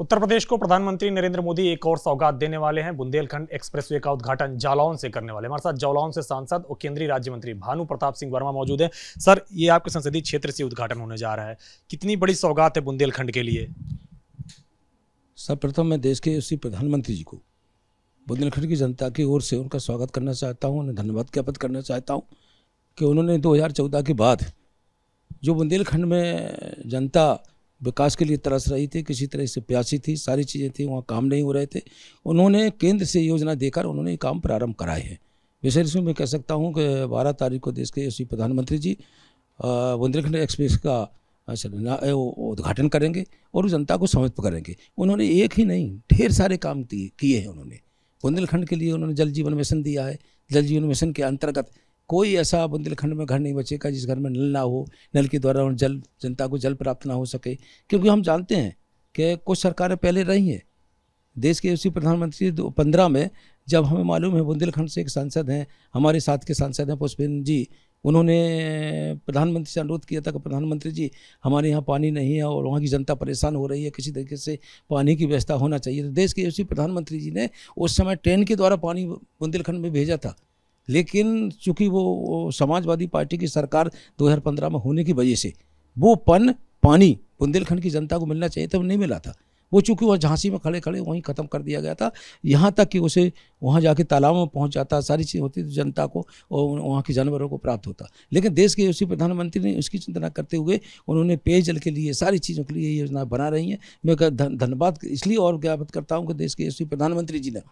उत्तर प्रदेश को प्रधानमंत्री नरेंद्र मोदी एक और सौगात देने वाले हैं बुंदेलखंड एक्सप्रेसवे का उद्घाटन जालौन से करने वाले हमारे साथ जालौन से सांसद और केंद्रीय राज्य मंत्री भानु प्रताप सिंह वर्मा मौजूद हैं सर ये आपके संसदीय क्षेत्र से उद्घाटन होने जा रहा है कितनी बड़ी सौगात है बुंदेलखंड के लिए सर्वप्रथम मैं देश के उसी प्रधानमंत्री जी को बुंदेलखंड की जनता की ओर से उनका स्वागत करना चाहता हूँ उन्हें धन्यवाद ज्ञापित करना चाहता हूँ कि उन्होंने दो के बाद जो बुंदेलखंड में जनता विकास के लिए तरस रही थी किसी तरह से प्यासी थी सारी चीज़ें थी वहाँ काम नहीं हो रहे थे उन्होंने केंद्र से योजना देकर उन्होंने काम प्रारंभ कराए हैं विशेष इसमें मैं कह सकता हूँ कि बारह तारीख को देश के यशी प्रधानमंत्री जी बुंदेलखंड एक्सप्रेस का उद्घाटन करेंगे और जनता को समर्पित करेंगे उन्होंने एक ही नहीं ढेर सारे काम किए हैं उन्होंने बुंदेलखंड के लिए उन्होंने जल जीवन मिशन दिया है जल जीवन मिशन के अंतर्गत कोई ऐसा बुंदेलखंड में घर नहीं बचेगा जिस घर में नल ना हो नल के द्वारा जल जनता को जल प्राप्त ना हो सके क्योंकि हम जानते हैं कि कुछ सरकारें पहले रही हैं देश के उसी प्रधानमंत्री पंद्रह में जब हमें मालूम है बुंदेलखंड से एक सांसद हैं हमारे साथ के सांसद हैं पुष्पेंद्र जी उन्होंने प्रधानमंत्री से अनुरोध किया था कि प्रधानमंत्री जी हमारे यहाँ पानी नहीं है और वहाँ की जनता परेशान हो रही है किसी तरीके से पानी की व्यवस्था होना चाहिए तो देश के उसी प्रधानमंत्री जी ने उस समय ट्रेन के द्वारा पानी बुंदेलखंड में भेजा था लेकिन चूंकि वो समाजवादी पार्टी की सरकार 2015 में होने की वजह से वो पन पानी बुंदेलखंड की जनता को मिलना चाहिए था वो नहीं मिला था वो चूंकि वह झांसी में खड़े खड़े वहीं ख़त्म कर दिया गया था यहाँ तक कि उसे वहाँ जाके तालाब में पहुँच जाता सारी चीज़ होती थी जनता को और वहाँ के जानवरों को प्राप्त होता लेकिन देश के उसी प्रधानमंत्री ने उसकी चिंता करते हुए उन्होंने पेयजल के लिए सारी चीज़ों के लिए ये योजना बना रही हैं मैं धन्यवाद इसलिए और ज्ञापित करता हूँ कि देश के उसी प्रधानमंत्री जी ने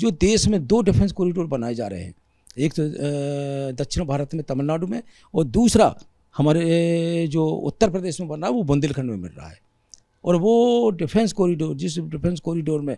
जो देश में दो डिफेंस कॉरिडोर बनाए जा रहे हैं एक तो दक्षिण भारत में तमिलनाडु में और दूसरा हमारे जो उत्तर प्रदेश में बना रहा है वो बुंदेलखंड में मिल रहा है और वो डिफेंस कॉरिडोर जिस डिफेंस कॉरिडोर में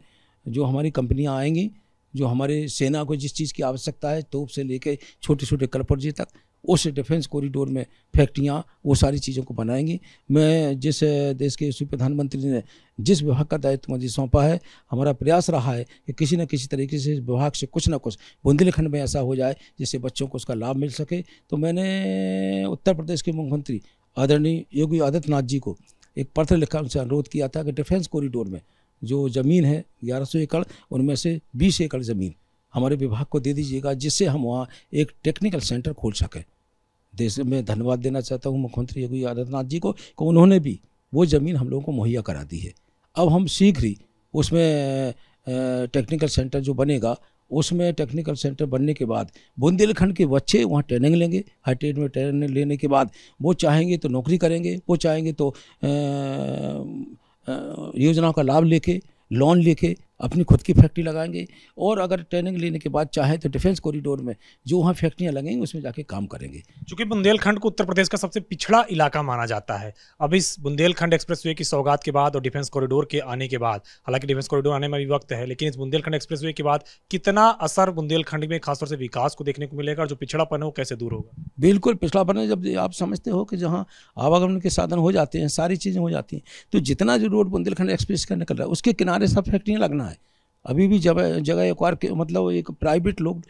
जो हमारी कंपनियां आएंगी जो हमारे सेना को जिस चीज़ की आवश्यकता है तोप से लेके छोटे छोटे कलपुर्जे तक उस डिफेंस कॉरिडोर में फैक्ट्रियाँ वो सारी चीज़ों को बनाएंगी मैं जिस देश के यशस्वी प्रधानमंत्री ने जिस विभाग का दायित्व मुझे सौंपा है हमारा प्रयास रहा है कि किसी न किसी तरीके से इस विभाग से कुछ ना कुछ बुंदेलखंड में ऐसा हो जाए जिससे बच्चों को उसका लाभ मिल सके तो मैंने उत्तर प्रदेश के मुख्यमंत्री आदरणीय योगी आदित्यनाथ जी को एक पत्र लिखा उनसे अनुरोध किया था कि डिफेंस कॉरिडोर में जो ज़मीन है ग्यारह एकड़ उनमें से बीस एकड़ ज़मीन हमारे विभाग को दे दीजिएगा जिससे हम वहाँ एक टेक्निकल सेंटर खोल सकें देश में धन्यवाद देना चाहता हूँ मुख्यमंत्री योगी आदित्यनाथ जी को कि उन्होंने भी वो ज़मीन हम लोगों को मुहैया करा दी है अब हम शीघ्र ही उसमें टेक्निकल सेंटर जो बनेगा उसमें टेक्निकल सेंटर बनने के बाद बुंदेलखंड के बच्चे वहाँ ट्रेनिंग लेंगे हाई ट्रेड में ट्रेनिंग लेने के बाद वो चाहेंगे तो नौकरी करेंगे वो चाहेंगे तो योजनाओं का लाभ लेके लोन लेके अपनी खुद की फैक्ट्री लगाएंगे और अगर ट्रेनिंग लेने के बाद चाहे तो डिफेंस कॉरिडोर में जो वहाँ फैक्ट्रियाँ लगेंगी उसमें जाके काम करेंगे चूँकि बुंदेलखंड को उत्तर प्रदेश का सबसे पिछड़ा इलाका माना जाता है अब इस बुंदेलखंड एक्सप्रेस की सौगात के बाद और डिफेंस कॉरिडोर के आने के बाद हालांकि डिफेंस कॉरिडोर आने में भी वक्त है लेकिन इस बुंदेलखंड एक्सप्रेस के बाद कितना असर बुंदेलखंड में खासतौर से विकास को देखने को मिलेगा और जो पिछड़ापन है वो कैसे दूर होगा बिल्कुल पिछड़ापन है जब आप समझते हो कि जहाँ आवागमन के साधन हो जाते हैं सारी चीज़ें हो जाती हैं तो जितना जो रोड बुंदेलखंड एक्सप्रेस का निकल रहा है उसके किनारे सब फैक्ट्रियाँ लगना है अभी भी जगह जगह एक और मतलब एक प्राइवेट लोग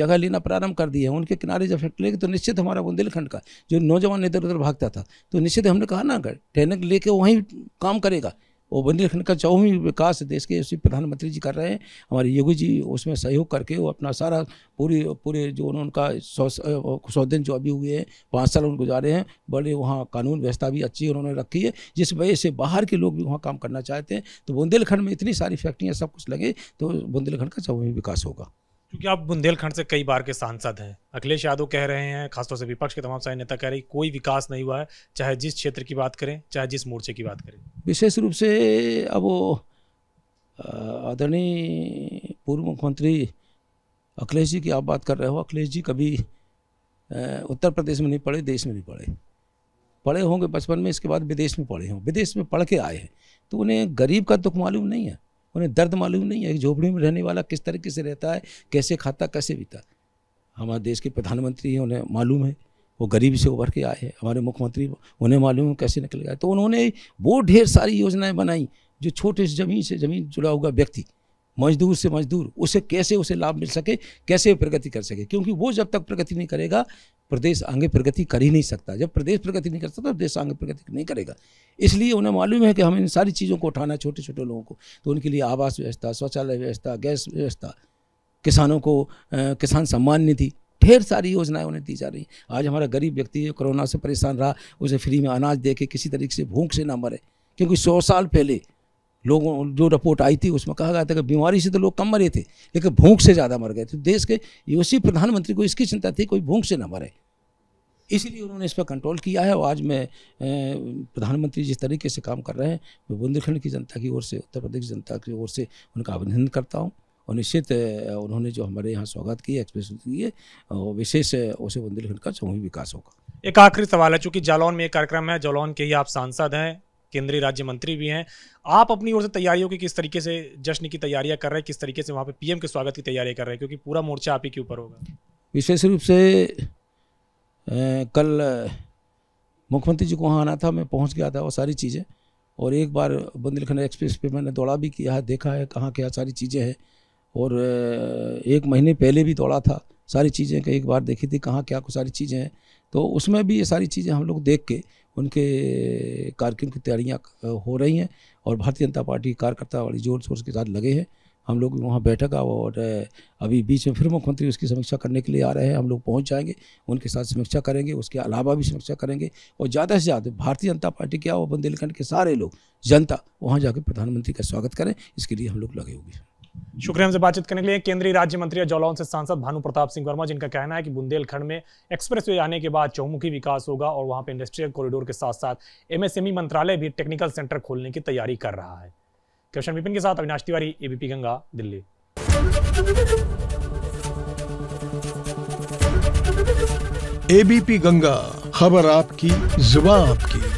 जगह लेना प्रारंभ कर दिए हैं उनके किनारे जब फैक्ट्री लेगी तो निश्चित हमारा बुंदेलखंड का जो नौजवान इधर उधर भागता था तो निश्चित हमने कहा ना अगर ठहरने लेके वहीं काम करेगा और बुंदेलखंड का चौवी विकास देश के उसी प्रधानमंत्री जी कर रहे हैं हमारे योगी जी उसमें सहयोग करके वो अपना सारा पूरी पूरे जो उनका सौ दिन जो अभी हुए हैं पाँच साल उनको जा रहे हैं बड़े वहाँ कानून व्यवस्था भी अच्छी उन्होंने रखी है जिस वजह से बाहर के लोग भी वहाँ काम करना चाहते हैं तो बुंदेलखंड में इतनी सारी फैक्ट्रियाँ सब कुछ लगे तो बुंदेलखंड का चौवी विकास होगा क्योंकि आप बुंदेलखंड से कई बार के सांसद हैं अखिलेश यादव कह रहे हैं खासतौर से विपक्ष के तमाम सारे नेता कह रहे हैं कोई विकास नहीं हुआ है चाहे जिस क्षेत्र की बात करें चाहे जिस मोर्चे की बात करें विशेष रूप से अब आदरणीय पूर्व मुख्यमंत्री अखिलेश जी की आप बात कर रहे हो अखिलेश जी कभी उत्तर प्रदेश में नहीं पढ़े देश में नहीं पढ़े पढ़े होंगे बचपन में इसके बाद विदेश में पढ़े हों विदेश में पढ़ के आए हैं तो उन्हें गरीब का दुख मालूम नहीं है उन्हें दर्द मालूम नहीं है झोपड़ी में रहने वाला किस तरीके से रहता है कैसे खाता कैसे बीता हमारे देश के प्रधानमंत्री हैं उन्हें मालूम है वो गरीबी से उभर के आए हैं हमारे मुख्यमंत्री उन्हें मालूम है कैसे निकल गए तो उन्होंने वो ढेर सारी योजनाएं बनाई जो छोटे से ज़मीन से ज़मीन जुड़ा हुआ व्यक्ति मजदूर से मजदूर उसे कैसे उसे लाभ मिल सके कैसे प्रगति कर सके क्योंकि वो जब तक प्रगति नहीं करेगा प्रदेश आगे प्रगति कर ही नहीं सकता जब प्रदेश प्रगति नहीं कर सकता देश आगे प्रगति नहीं करेगा इसलिए उन्हें मालूम है कि हमें इन सारी चीज़ों को उठाना है छोटे छोटे लोगों को तो उनके लिए आवास व्यवस्था शौचालय व्यवस्था गैस व्यवस्था किसानों को किसान सम्मान निधि ढेर सारी योजनाएं उन्हें दी जा रही हैं आज हमारा गरीब व्यक्ति जो कोरोना से परेशान रहा उसे फ्री में अनाज दे के किसी तरीके से भूख से ना मरे क्योंकि सौ साल पहले लोगों जो रिपोर्ट आई थी उसमें कहा गया था कि बीमारी से तो लोग कम मरे थे लेकिन भूख से ज़्यादा मर गए थे देश के उसी प्रधानमंत्री को इसकी चिंता थी कोई भूख से ना मरे इसलिए उन्होंने इस पर कंट्रोल किया है और आज मैं प्रधानमंत्री जिस तरीके से काम कर रहे हैं मैं बुंदेलखंड की जनता की ओर से उत्तर प्रदेश की जनता की ओर से उनका अभिनंदन करता हूँ और निश्चित उन्होंने जो हमारे यहाँ स्वागत किया एक्सप्रेस किए और विशेष उसे बुंदेलखंड का समूह विकास होगा एक आखिरी सवाल है चूँकि जालौन में एक कार्यक्रम है जालौन के ही आप सांसद हैं केंद्रीय राज्य मंत्री भी हैं आप अपनी ओर से तैयारियों की किस तरीके से जश्न की तैयारियां कर रहे हैं किस तरीके से वहाँ पे पीएम के स्वागत की तैयारी कर रहे हैं क्योंकि पूरा मोर्चा आप ही के ऊपर होगा विशेष रूप से ए, कल मुख्यमंत्री जी को वहाँ आना था मैं पहुँच गया था वो सारी चीज़ें और एक बार बुंदेलखंड एक्सप्रेस पे मैंने दौड़ा भी किया है देखा है कहाँ क्या सारी चीज़ें हैं और एक महीने पहले भी दौड़ा था सारी चीज़ें एक बार देखी थी कहाँ क्या सारी चीज़ें हैं तो उसमें भी ये सारी चीज़ें हम लोग देख के उनके कार्यक्रम की तैयारियाँ हो रही हैं और भारतीय जनता पार्टी कार्यकर्ता वाली जोर शोर के साथ लगे हैं हम लोग वहाँ बैठक आओ और अभी बीच में फिर मुख्यमंत्री उसकी समीक्षा करने के लिए आ रहे हैं हम लोग पहुँच जाएंगे उनके साथ समीक्षा करेंगे उसके अलावा भी समीक्षा करेंगे और ज़्यादा से ज़्यादा भारतीय जनता पार्टी क्या और बुंदेलखंड के सारे लोग जनता वहाँ जाकर प्रधानमंत्री का स्वागत करें इसके लिए हम लोग लगे हुए हैं शुक्रिया हमसे बातचीत करने के लिए केंद्रीय राज्य मंत्री और जौलाउन से सांसद भानु प्रताप सिंह वर्मा जिनका कहना है कि बुंदेलखंड में एक्सप्रेस वे आने के बाद चौमुखी विकास होगा और वहां पर इंडस्ट्रियल कॉरिडोर के साथ साथ एमएसएमई मंत्रालय भी टेक्निकल सेंटर खोलने की तैयारी कर रहा है क्वेश्चन विपिन के साथ अविनाश तिवारी एबीपी गंगा दिल्ली एबीपी गंगा खबर आपकी जुबा आपकी